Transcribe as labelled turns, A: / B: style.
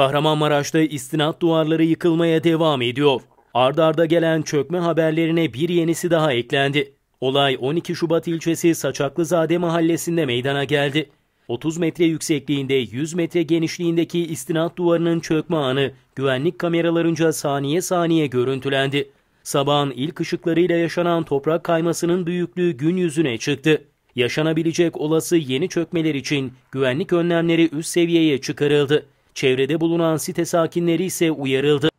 A: Kahramanmaraş'ta istinat duvarları yıkılmaya devam ediyor. Ardarda arda gelen çökme haberlerine bir yenisi daha eklendi. Olay 12 Şubat ilçesi Saçaklızade mahallesinde meydana geldi. 30 metre yüksekliğinde 100 metre genişliğindeki istinat duvarının çökme anı güvenlik kameralarınca saniye saniye görüntülendi. Sabahın ilk ışıklarıyla yaşanan toprak kaymasının büyüklüğü gün yüzüne çıktı. Yaşanabilecek olası yeni çökmeler için güvenlik önlemleri üst seviyeye çıkarıldı. Çevrede bulunan site sakinleri ise uyarıldı.